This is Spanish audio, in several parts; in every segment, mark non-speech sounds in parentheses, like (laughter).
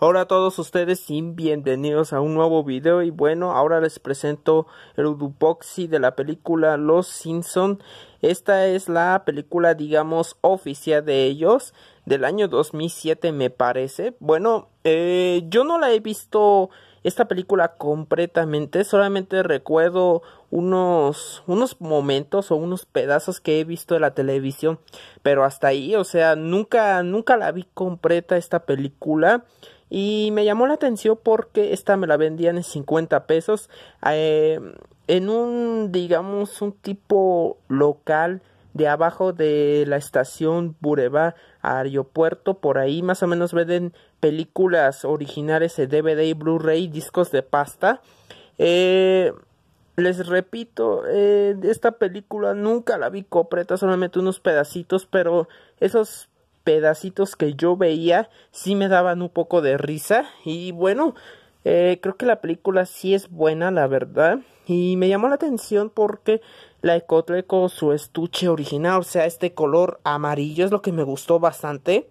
Hola a todos ustedes y bienvenidos a un nuevo video y bueno ahora les presento el Udupoxy de la película Los Simpson. Esta es la película digamos oficial de ellos del año 2007 me parece. Bueno eh, yo no la he visto esta película completamente. Solamente recuerdo unos, unos momentos o unos pedazos que he visto de la televisión. Pero hasta ahí, o sea, nunca, nunca la vi completa esta película. Y me llamó la atención porque esta me la vendían en 50 pesos. Em, en un, digamos, un tipo local de abajo de la estación Bureba Aeropuerto. Por ahí más o menos venden películas originales de DVD y Blu-ray, discos de pasta. Eh, les repito, eh, esta película nunca la vi completa, solamente unos pedacitos, pero esos pedacitos que yo veía sí me daban un poco de risa y bueno, eh, creo que la película sí es buena, la verdad. Y me llamó la atención porque la encontré con su estuche original, o sea, este color amarillo es lo que me gustó bastante.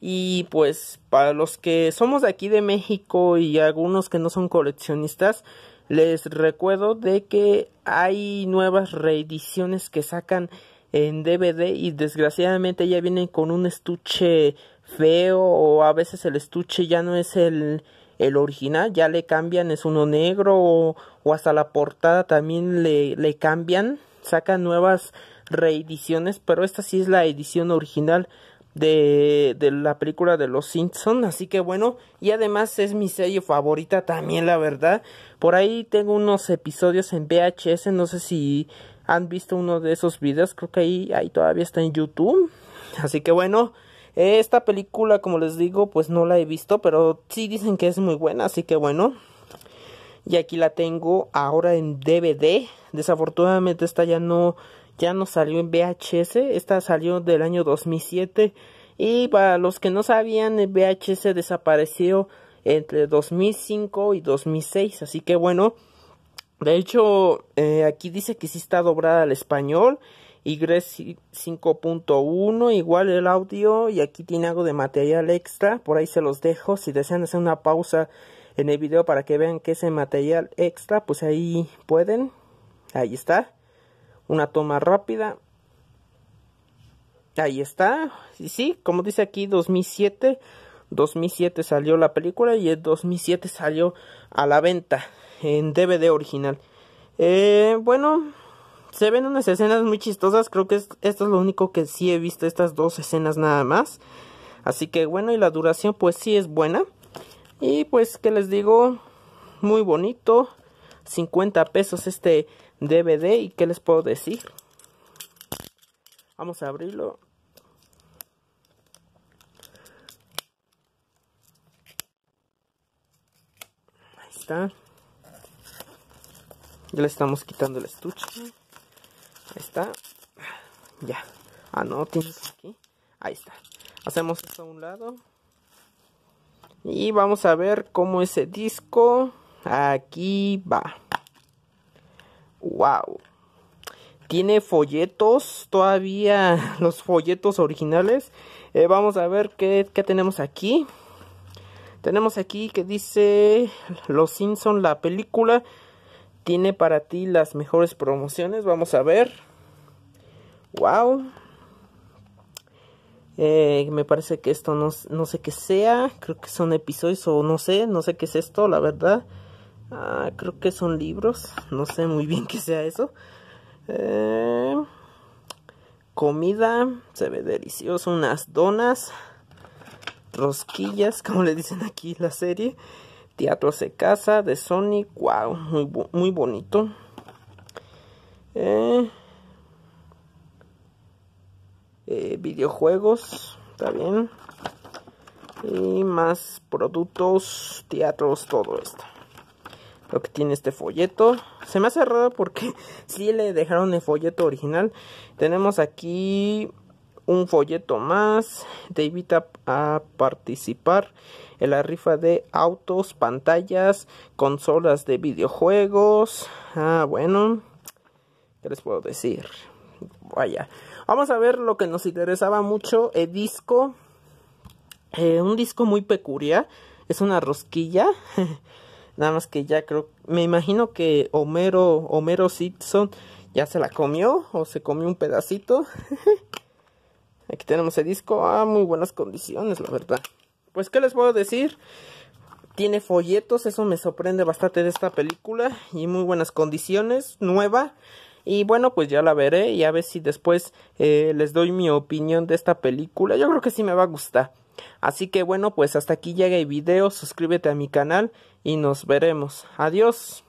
Y pues para los que somos de aquí de México y algunos que no son coleccionistas, les recuerdo de que hay nuevas reediciones que sacan en DVD y desgraciadamente ya vienen con un estuche feo o a veces el estuche ya no es el, el original, ya le cambian, es uno negro o, hasta la portada también le, le cambian, sacan nuevas reediciones, pero esta sí es la edición original de, de la película de Los Simpson, así que bueno, y además es mi serie favorita también, la verdad. Por ahí tengo unos episodios en VHS, no sé si han visto uno de esos videos, creo que ahí, ahí todavía está en YouTube. Así que bueno, esta película, como les digo, pues no la he visto, pero sí dicen que es muy buena, así que bueno. Y aquí la tengo ahora en DVD. Desafortunadamente esta ya no ya no salió en VHS, esta salió del año 2007 y para los que no sabían el VHS desapareció entre 2005 y 2006, así que bueno, de hecho eh, aquí dice que sí está doblada al español y 5.1 igual el audio y aquí tiene algo de material extra, por ahí se los dejo, si desean hacer una pausa en el video para que vean que ese material extra, pues ahí pueden, ahí está. Una toma rápida. Ahí está. sí sí, como dice aquí, 2007. 2007 salió la película y en 2007 salió a la venta en DVD original. Eh, bueno, se ven unas escenas muy chistosas. Creo que esto es lo único que sí he visto, estas dos escenas nada más. Así que bueno, y la duración pues sí es buena. Y pues que les digo, muy bonito. 50 pesos este DVD y qué les puedo decir. Vamos a abrirlo. Ahí está. Ya le estamos quitando el estuche. Ahí está. Ya. Ah, no, tienes aquí. Ahí está. Hacemos esto a un lado. Y vamos a ver cómo ese disco. Aquí va. Wow. Tiene folletos todavía, (laughs) los folletos originales. Eh, vamos a ver qué, qué, tenemos aquí. Tenemos aquí que dice Los Simpson, la película. Tiene para ti las mejores promociones. Vamos a ver. Wow. Eh, me parece que esto no, no sé qué sea. Creo que son episodios o no sé. No sé qué es esto, la verdad. Ah, creo que son libros. No sé muy bien qué sea eso. Eh, comida. Se ve delicioso. Unas donas. Rosquillas, como le dicen aquí la serie. Teatro se casa de Sony. Wow, muy, muy bonito. Eh, eh, videojuegos. Está bien. Y más productos, teatros, todo esto lo que tiene este folleto. Se me ha cerrado porque (laughs) sí le dejaron el folleto original. Tenemos aquí un folleto más. Te invita a participar en la rifa de autos, pantallas, consolas de videojuegos. Ah, bueno. ¿Qué les puedo decir? Vaya. Vamos a ver lo que nos interesaba mucho. El disco. Eh, un disco muy peculiar. Es una rosquilla. (laughs) Nada más que ya creo, me imagino que Homero, Homero Simpson ya se la comió o se comió un pedacito. (laughs) Aquí tenemos el disco, ah, muy buenas condiciones, la verdad. Pues, ¿qué les puedo decir? Tiene folletos, eso me sorprende bastante de esta película y muy buenas condiciones, nueva. Y bueno, pues ya la veré y a ver si después eh, les doy mi opinión de esta película. Yo creo que sí me va a gustar. Así que bueno, pues hasta aquí llega el video, suscríbete a mi canal y nos veremos. Adiós.